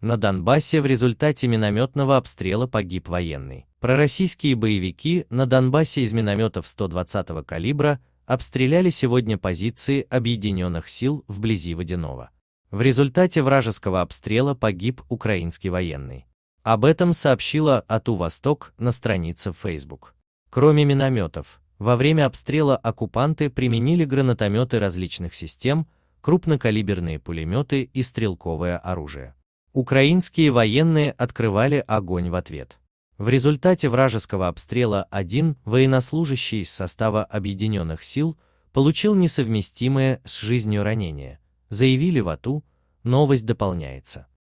На Донбассе в результате минометного обстрела погиб военный. Пророссийские боевики на Донбассе из минометов 120-го калибра обстреляли сегодня позиции объединенных сил вблизи Водянова. В результате вражеского обстрела погиб украинский военный. Об этом сообщила АТУ «Восток» на странице в Facebook. Кроме минометов, во время обстрела оккупанты применили гранатометы различных систем, крупнокалиберные пулеметы и стрелковое оружие. Украинские военные открывали огонь в ответ. В результате вражеского обстрела один военнослужащий из состава Объединенных сил получил несовместимое с жизнью ранение, заявили в АТУ, новость дополняется.